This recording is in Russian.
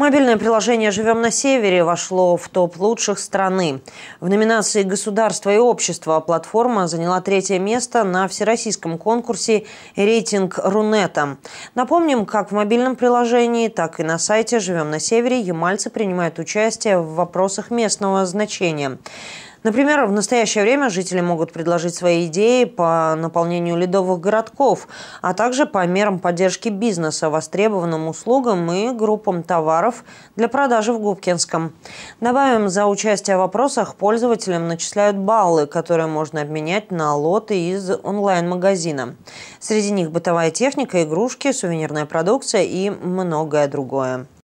Мобильное приложение «Живем на севере» вошло в топ лучших страны. В номинации «Государство и общество» платформа заняла третье место на всероссийском конкурсе «Рейтинг Рунета». Напомним, как в мобильном приложении, так и на сайте «Живем на севере» ямальцы принимают участие в вопросах местного значения. Например, в настоящее время жители могут предложить свои идеи по наполнению ледовых городков, а также по мерам поддержки бизнеса, востребованным услугам и группам товаров для продажи в Губкинском. Добавим, за участие в опросах пользователям начисляют баллы, которые можно обменять на лоты из онлайн-магазина. Среди них бытовая техника, игрушки, сувенирная продукция и многое другое.